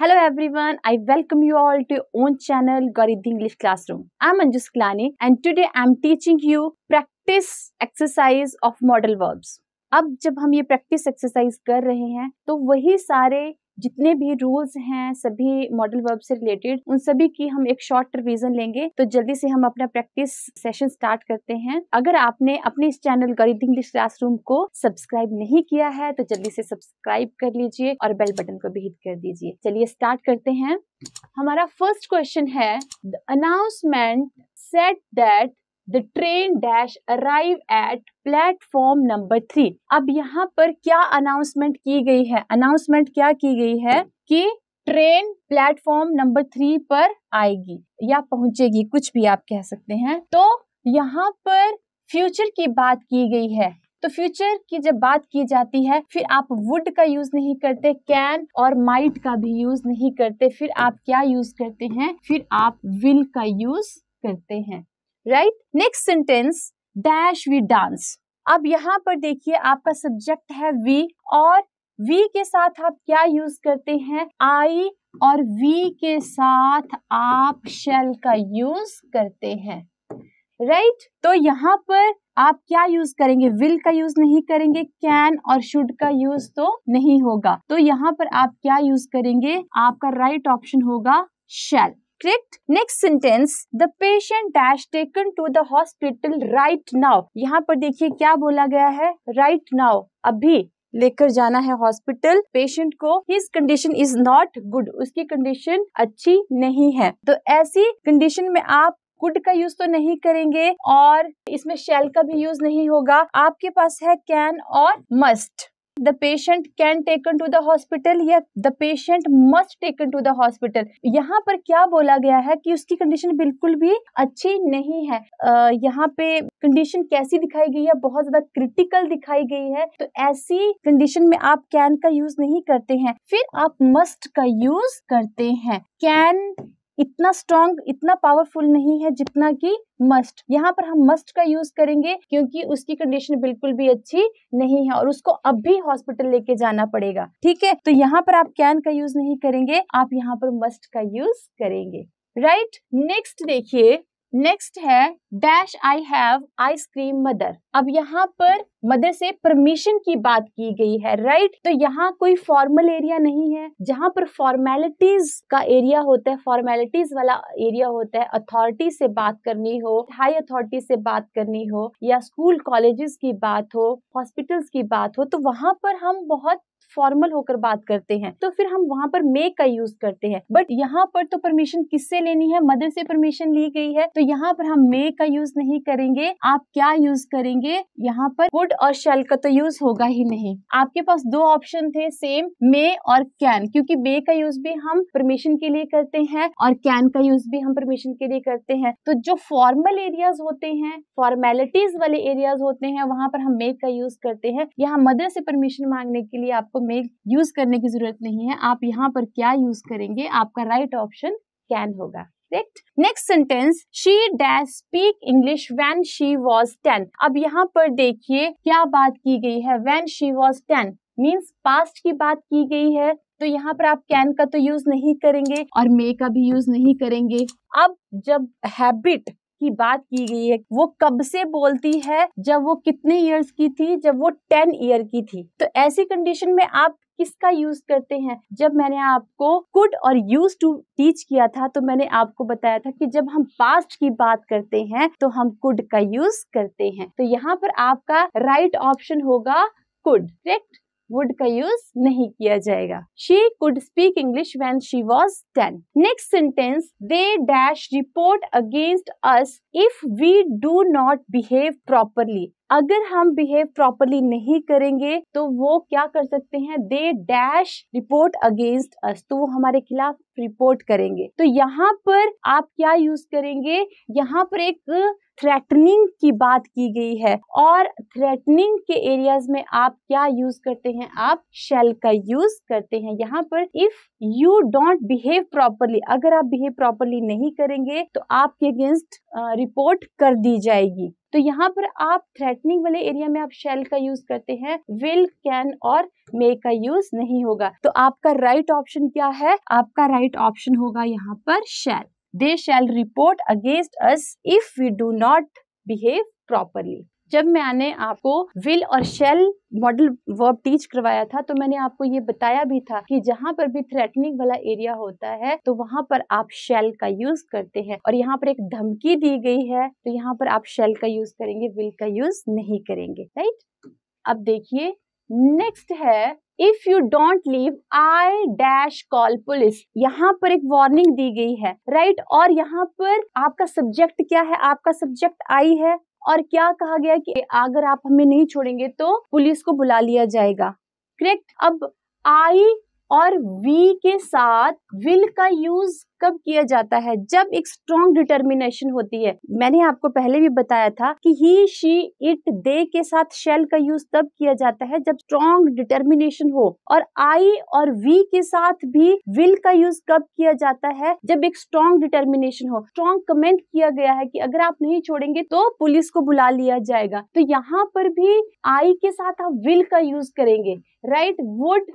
Hello everyone I welcome you all to own channel गरीदी English classroom I am मंजूस क्लानी and today I am teaching you practice exercise of modal verbs अब जब हम ये practice exercise कर रहे हैं तो वही सारे जितने भी रूल्स हैं सभी मॉडल वर्ब से रिलेटेड उन सभी की हम एक शॉर्ट रिवीजन लेंगे तो जल्दी से हम अपना प्रैक्टिस सेशन स्टार्ट करते हैं अगर आपने अपने इस चैनल गरीब इंग्लिश क्लासरूम को सब्सक्राइब नहीं किया है तो जल्दी से सब्सक्राइब कर लीजिए और बेल बटन को भी हिट कर दीजिए चलिए स्टार्ट करते हैं हमारा फर्स्ट क्वेश्चन है announcement set that the train dash arrive at platform number three अब यहाँ पर क्या अनाउंसमेंट की गई है अनाउंसमेंट क्या की गई है कि ट्रेन प्लेटफॉर्म नंबर थ्री पर आएगी या पहुंचेगी कुछ भी आप कह सकते हैं तो यहाँ पर फ्यूचर की बात की गई है तो फ्यूचर की जब बात की जाती है फिर आप वुड का यूज नहीं करते कैन और माइट का भी यूज नहीं करते फिर आप क्या यूज करते हैं फिर आप विल का यूज करते हैं right next sentence dash we dance अब यहाँ पर देखिए आपका सब्जेक्ट है वी और वी के साथ आप क्या यूज करते हैं आई और वी के साथ आप शेल का यूज करते हैं राइट right? तो यहाँ पर आप क्या यूज करेंगे विल का यूज नहीं करेंगे कैन और शुड का यूज तो नहीं होगा तो यहाँ पर आप क्या यूज करेंगे आपका राइट right ऑप्शन होगा shall correct next sentence the patient dash taken to the hospital right now यहाँ पर देखिए क्या बोला गया है right नाउ अभी लेकर जाना है हॉस्पिटल पेशेंट को his condition is not good उसकी कंडीशन अच्छी नहीं है तो ऐसी कंडीशन में आप गुड का यूज तो नहीं करेंगे और इसमें शेल का भी यूज नहीं होगा आपके पास है कैन और must the patient can taken to the hospital या the patient must taken to the hospital यहाँ पर क्या बोला गया है कि उसकी कंडीशन बिल्कुल भी अच्छी नहीं है uh, यहाँ पे कंडीशन कैसी दिखाई गई है बहुत ज्यादा क्रिटिकल दिखाई गई है तो ऐसी कंडीशन में आप कैन का यूज नहीं करते हैं फिर आप मस्ट का यूज करते हैं कैन इतना स्ट्रॉन्ग इतना पावरफुल नहीं है जितना कि मस्ट यहाँ पर हम मस्ट का यूज करेंगे क्योंकि उसकी कंडीशन बिल्कुल भी अच्छी नहीं है और उसको अब भी हॉस्पिटल लेके जाना पड़ेगा ठीक है तो यहाँ पर आप कैन का यूज नहीं करेंगे आप यहाँ पर मस्ट का यूज करेंगे राइट नेक्स्ट देखिए नेक्स्ट है dash I have ice cream mother अब यहाँ पर मदर से परमिशन की बात की गई है राइट right? तो यहाँ कोई फॉर्मल एरिया नहीं है जहाँ पर फॉर्मेलिटीज का एरिया होता है फॉर्मेलिटीज वाला एरिया होता है अथॉरिटी से बात करनी हो हाई अथॉरिटी से बात करनी हो या स्कूल कॉलेजेस की बात हो हॉस्पिटल्स की बात हो तो वहाँ पर हम बहुत फॉर्मल होकर बात करते हैं तो फिर हम वहाँ पर मेक का यूज करते हैं बट यहाँ पर तो परमिशन किससे लेनी है मदर से परमिशन ली गई है तो यहाँ पर हम मे का यूज नहीं करेंगे आप क्या यूज करेंगे यहाँ पर वुड और शेल का तो यूज होगा ही नहीं आपके पास दो ऑप्शन थे सेम मे और कैन क्योंकि मे का यूज भी हम परमिशन के लिए करते हैं और कैन का यूज भी हम परमिशन के लिए करते हैं तो जो फॉर्मल एरियाज होते हैं फॉर्मेलिटीज वाले एरियाज होते हैं वहां पर हम मे का यूज करते हैं यहाँ मदर से परमिशन मांगने के लिए आपको मे यूज करने की जरूरत नहीं है आप यहाँ पर क्या यूज करेंगे आपका राइट ऑप्शन कैन होगा correct. Next sentence she dash speak English when she was ten अब यहाँ पर देखिए क्या बात की गई है when she was ten means past की बात की गई है तो यहाँ पर आप कैन का तो यूज नहीं करेंगे और मे का भी यूज नहीं करेंगे अब जब हैबिट की बात की गई है वो कब से बोलती है जब वो कितने इयर्स की थी जब वो टेन ईयर की थी तो ऐसी कंडीशन में आप किसका यूज करते हैं जब मैंने आपको कुड और यूज टू टीच किया था तो मैंने आपको बताया था कि जब हम पास्ट की बात करते हैं तो हम कुड का यूज करते हैं तो यहाँ पर आपका राइट right ऑप्शन होगा कुड करेक्ट वुड का यूज नहीं किया जाएगा she could speak English when she was ten next sentence they dash report against us if we do not behave properly अगर हम बिहेव प्रॉपरली नहीं करेंगे तो वो क्या कर सकते हैं they dash report against us तो वो हमारे खिलाफ रिपोर्ट करेंगे तो यहाँ पर आप क्या यूज करेंगे यहाँ पर एक थ्रेटनिंग की बात की गई है और थ्रेटनिंग के एरियाज में आप क्या यूज करते हैं आप शेल का यूज करते हैं यहाँ पर if you don't behave properly अगर आप बिहेव प्रॉपरली नहीं करेंगे तो आपके अगेंस्ट रिपोर्ट कर दी जाएगी तो यहाँ पर आप थ्रेटनिंग वाले एरिया में आप शेल का यूज करते हैं विल कैन और मे का यूज नहीं होगा तो आपका राइट right ऑप्शन क्या है आपका राइट right ऑप्शन होगा यहाँ पर shall they shall report against us if we do not behave properly जब मैंने आपको विल और शेल मॉडल वर्ब टीच करवाया था तो मैंने आपको ये बताया भी था कि जहाँ पर भी थ्रेटनिंग वाला एरिया होता है तो वहाँ पर आप शेल का यूज करते हैं और यहाँ पर एक धमकी दी गई है तो यहाँ पर आप शेल का यूज करेंगे विल का यूज नहीं करेंगे राइट अब देखिए नेक्स्ट है if you don't leave I dash call police यहाँ पर एक वार्निंग दी गई है राइट right? और यहाँ पर आपका सब्जेक्ट क्या है आपका सब्जेक्ट आई है और क्या कहा गया कि अगर आप हमें नहीं छोड़ेंगे तो पुलिस को बुला लिया जाएगा करेक्ट अब आई और वी के साथ विल का यूज कब किया जाता है जब एक स्ट्रॉन्ग डिटर्मिनेशन होती है मैंने आपको पहले भी बताया था कि ही शी इट दे के साथ शेल का यूज तब किया जाता है जब स्ट्रॉन्ग डिटर्मिनेशन हो और आई और वी के साथ भी विल का यूज कब किया जाता है जब एक स्ट्रॉन्ग डिटर्मिनेशन हो स्ट्रॉन्ग कमेंट किया गया है कि अगर आप नहीं छोड़ेंगे तो पुलिस को बुला लिया जाएगा तो यहाँ पर भी आई के साथ आप विल का यूज करेंगे राइट वुड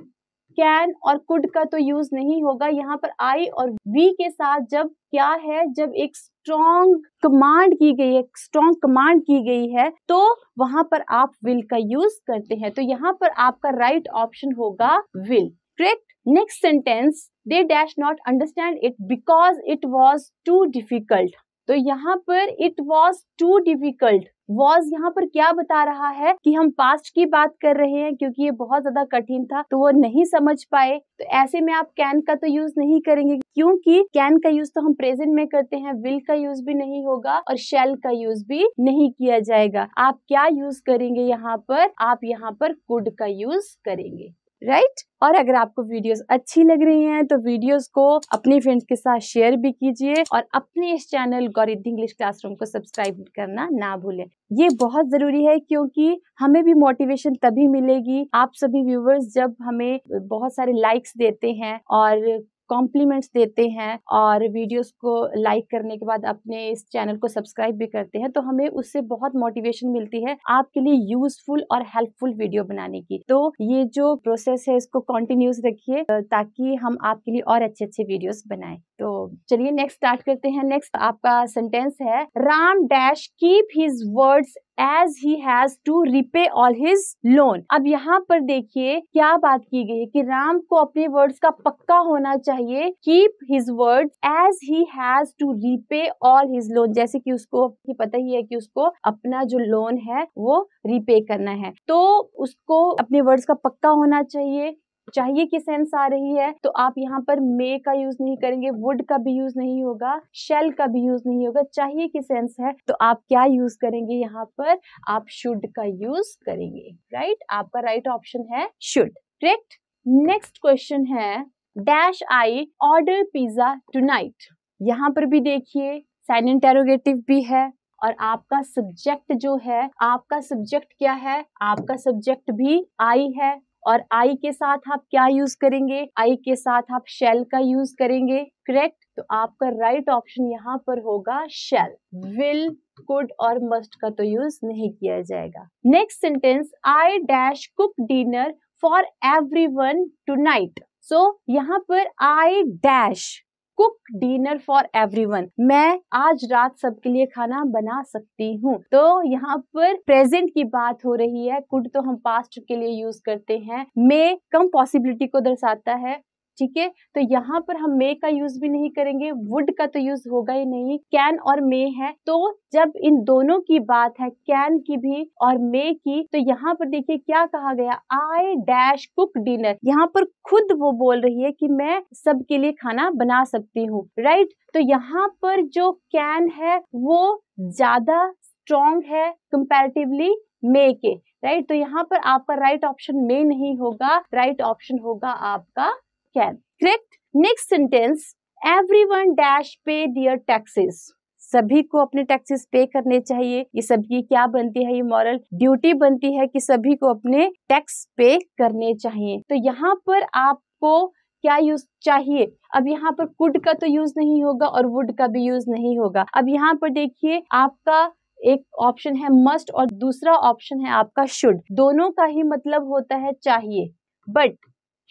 कैन और कुड का तो यूज नहीं होगा यहाँ पर आई और वी के साथ जब क्या है जब एक स्ट्रॉन्ग कमांड की गई है स्ट्रॉन्ग कमांड की गई है तो वहां पर आप विल का यूज करते हैं तो यहाँ पर आपका राइट right ऑप्शन होगा will correct next sentence they dash not understand it because it was too difficult तो यहाँ पर it was too difficult was यहाँ पर क्या बता रहा है कि हम पास्ट की बात कर रहे हैं क्योंकि ये बहुत ज्यादा कठिन था तो वो नहीं समझ पाए तो ऐसे में आप कैन का तो यूज नहीं करेंगे क्योंकि कैन का यूज तो हम प्रेजेंट में करते हैं विल का यूज भी नहीं होगा और शेल का यूज भी नहीं किया जाएगा आप क्या यूज करेंगे यहाँ पर आप यहाँ पर कुड का यूज करेंगे राइट right? और अगर आपको वीडियोस अच्छी लग रही हैं तो वीडियोस को अपने फ्रेंड्स के साथ शेयर भी कीजिए और अपने इस चैनल गौरिद इंग्लिश क्लासरूम को सब्सक्राइब करना ना भूलें ये बहुत ज़रूरी है क्योंकि हमें भी मोटिवेशन तभी मिलेगी आप सभी व्यूवर्स जब हमें बहुत सारे लाइक्स देते हैं और कॉम्प्लीमेंट्स देते हैं और वीडियोस को लाइक करने के बाद अपने इस चैनल को सब्सक्राइब भी करते हैं तो हमें उससे बहुत मोटिवेशन मिलती है आपके लिए यूजफुल और हेल्पफुल वीडियो बनाने की तो ये जो प्रोसेस है इसको कंटिन्यूस रखिए ताकि हम आपके लिए और अच्छे अच्छे वीडियोस बनाए तो चलिए नेक्स्ट स्टार्ट करते हैं नेक्स्ट आपका सेंटेंस है Ram dash keep his words as he has to repay all his loan अब यहाँ पर देखिए क्या बात की गई है कि राम को अपने वर्ड्स का पक्का होना चाहिए keep his word as he has to repay all his loan जैसे कि उसको पता ही है कि उसको अपना जो लोन है वो रिपे करना है तो उसको अपने वर्ड्स का पक्का होना चाहिए चाहिए की सेंस आ रही है तो आप यहाँ पर मे का यूज नहीं करेंगे वुड का भी यूज नहीं होगा शेल का भी यूज नहीं होगा चाहिए की सेंस है तो आप क्या यूज करेंगे यहाँ पर आप शुड का यूज करेंगे राइट right? आपका राइट right ऑप्शन है शुड करेक्ट नेक्स्ट क्वेश्चन है dash I order pizza night यहाँ पर भी देखिए साइन इंटेरोगेटिव भी है और आपका सब्जेक्ट जो है आपका सब्जेक्ट क्या है आपका सब्जेक्ट भी आई है और आई के साथ आप क्या यूज करेंगे आई के साथ आप शेल का यूज करेंगे करेक्ट तो आपका राइट ऑप्शन यहाँ पर होगा शेल विल कुड और मस्ट का तो यूज नहीं किया जाएगा next sentence I dash cook dinner for everyone tonight so यहाँ पर I dash cook dinner for everyone मैं आज रात सबके लिए खाना बना सकती हूँ तो यहाँ पर प्रेजेंट की बात हो रही है कुड तो हम पास्ट के लिए यूज करते हैं मे कम पॉसिबिलिटी को दर्शाता है ठीक है तो यहाँ पर हम मे का यूज भी नहीं करेंगे वुड का तो यूज होगा ही नहीं कैन और मे है तो जब इन दोनों की बात है कैन की भी और मे की तो यहाँ पर देखिए क्या कहा गया आई डैश कुक डिनर यहाँ पर खुद वो बोल रही है कि मैं सबके लिए खाना बना सकती हूँ राइट तो यहाँ पर जो कैन है वो ज्यादा स्ट्रोंग है कंपेरेटिवली मे के राइट तो यहाँ पर आपका राइट ऑप्शन मे नहीं होगा राइट ऑप्शन होगा आपका can correct next sentence everyone dash pay their taxes सभी को अपने टैक्सेस पे करने चाहिए ये सबकी क्या बनती है ये मॉरल ड्यूटी बनती है कि सभी को अपने टैक्स पे करने चाहिए तो यहाँ पर आपको क्या यूज चाहिए अब यहाँ पर कुड का तो यूज नहीं होगा और वुड का भी यूज नहीं होगा अब यहाँ पर देखिए आपका एक ऑप्शन है मस्ट और दूसरा ऑप्शन है आपका शुड दोनों का ही मतलब होता है चाहिए बट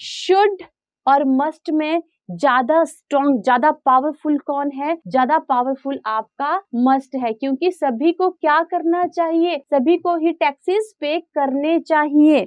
शुड और मस्ट में ज्यादा स्ट्रॉन्ग ज्यादा पावरफुल कौन है ज्यादा पावरफुल आपका मस्ट है क्योंकि सभी को क्या करना चाहिए सभी को ही टैक्सेस पे करने चाहिए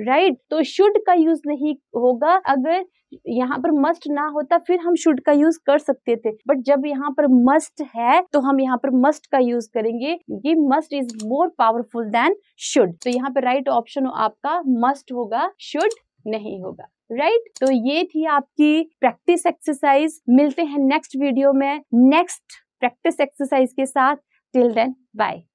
राइट right? तो शुड का यूज नहीं होगा अगर यहाँ पर मस्ट ना होता फिर हम शुड का यूज कर सकते थे बट जब यहाँ पर मस्ट है तो हम यहाँ पर मस्ट का यूज करेंगे क्योंकि must is more powerful than should तो यहाँ पर राइट ऑप्शन आपका मस्ट होगा शुड नहीं होगा राइट तो ये थी आपकी प्रैक्टिस एक्सरसाइज मिलते हैं नेक्स्ट वीडियो में नेक्स्ट प्रैक्टिस एक्सरसाइज के साथ टिल देन बाय